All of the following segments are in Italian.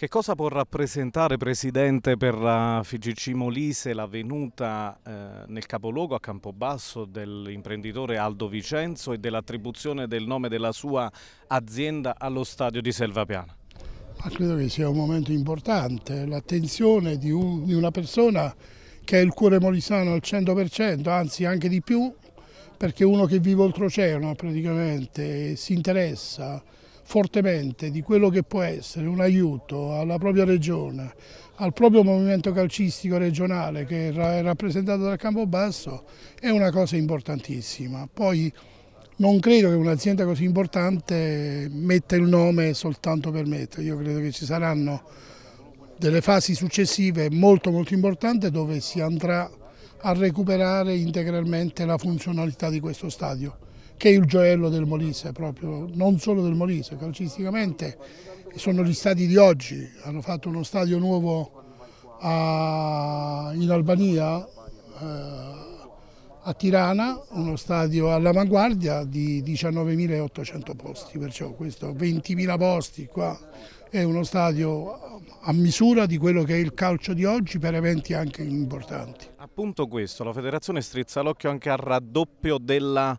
Che cosa può rappresentare, Presidente, per la FGC Molise la venuta eh, nel capoluogo a Campobasso dell'imprenditore Aldo Vicenzo e dell'attribuzione del nome della sua azienda allo stadio di Selvapiana? Ma credo che sia un momento importante, l'attenzione di, un, di una persona che ha il cuore molisano al 100%, anzi anche di più, perché uno che vive oltreoceano praticamente si interessa, fortemente di quello che può essere un aiuto alla propria regione, al proprio movimento calcistico regionale che è rappresentato dal campo basso, è una cosa importantissima. Poi non credo che un'azienda così importante metta il nome soltanto per mettere, io credo che ci saranno delle fasi successive molto molto importanti dove si andrà a recuperare integralmente la funzionalità di questo stadio che è il gioiello del Molise, proprio, non solo del Molise, calcisticamente sono gli stadi di oggi, hanno fatto uno stadio nuovo a, in Albania, eh, a Tirana, uno stadio all'avanguardia di 19.800 posti, perciò questo 20.000 posti qua è uno stadio a misura di quello che è il calcio di oggi per eventi anche importanti. Appunto questo, la federazione strizza l'occhio anche al raddoppio della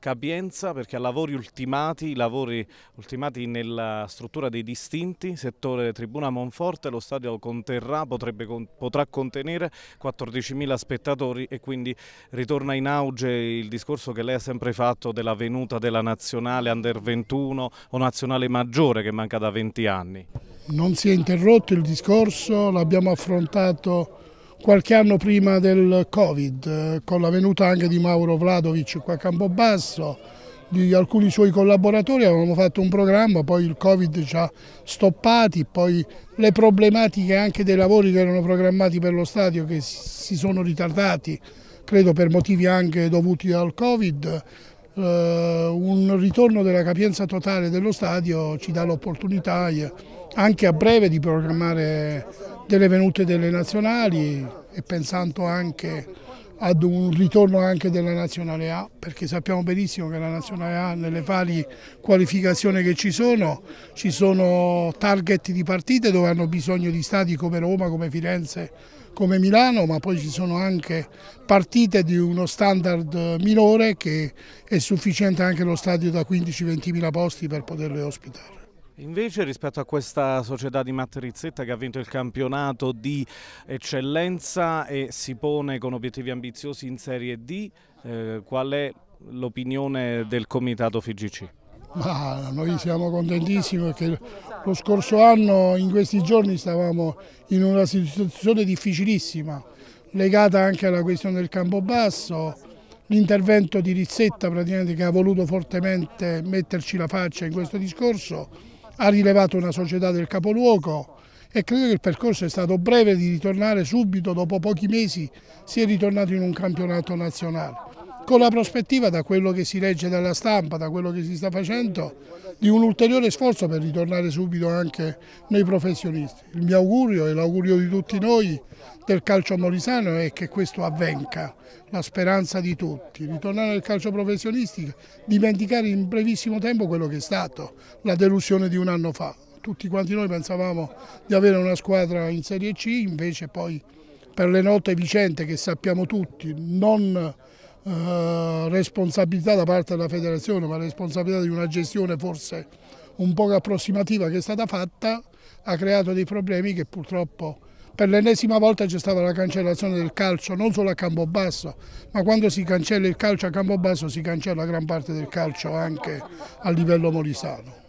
capienza perché a lavori ultimati, lavori ultimati nella struttura dei distinti, settore Tribuna Monforte, lo stadio conterrà, potrebbe, potrà contenere 14.000 spettatori e quindi ritorna in auge il discorso che lei ha sempre fatto della venuta della nazionale under 21 o nazionale maggiore che manca da 20 anni. Non si è interrotto il discorso, l'abbiamo affrontato qualche anno prima del Covid, eh, con la venuta anche di Mauro Vladovic qua a Campobasso, di alcuni suoi collaboratori avevamo fatto un programma, poi il Covid ci ha stoppati, poi le problematiche anche dei lavori che erano programmati per lo stadio che si sono ritardati, credo per motivi anche dovuti al Covid, Uh, un ritorno della capienza totale dello stadio ci dà l'opportunità eh, anche a breve di programmare delle venute delle nazionali e pensando anche ad un ritorno anche della Nazionale A, perché sappiamo benissimo che la Nazionale A nelle vari qualificazioni che ci sono, ci sono target di partite dove hanno bisogno di stati come Roma, come Firenze, come Milano, ma poi ci sono anche partite di uno standard minore che è sufficiente anche lo stadio da 15-20 mila posti per poterle ospitare. Invece rispetto a questa società di Matt Rizzetta che ha vinto il campionato di eccellenza e si pone con obiettivi ambiziosi in Serie D, eh, qual è l'opinione del comitato FIGC? Ma noi siamo contentissimi perché lo scorso anno in questi giorni stavamo in una situazione difficilissima legata anche alla questione del campo basso, l'intervento di Rizzetta che ha voluto fortemente metterci la faccia in questo discorso ha rilevato una società del capoluogo, e credo che il percorso è stato breve di ritornare subito, dopo pochi mesi si è ritornato in un campionato nazionale con la prospettiva, da quello che si legge dalla stampa, da quello che si sta facendo, di un ulteriore sforzo per ritornare subito anche nei professionisti. Il mio augurio e l'augurio di tutti noi del calcio molisano è che questo avvenga, la speranza di tutti. Ritornare al calcio professionistico, dimenticare in brevissimo tempo quello che è stato, la delusione di un anno fa tutti quanti noi pensavamo di avere una squadra in Serie C, invece poi per le note vicende che sappiamo tutti, non eh, responsabilità da parte della federazione ma responsabilità di una gestione forse un poco approssimativa che è stata fatta, ha creato dei problemi che purtroppo per l'ennesima volta c'è stata la cancellazione del calcio, non solo a Campobasso, ma quando si cancella il calcio a Campobasso si cancella gran parte del calcio anche a livello molisano.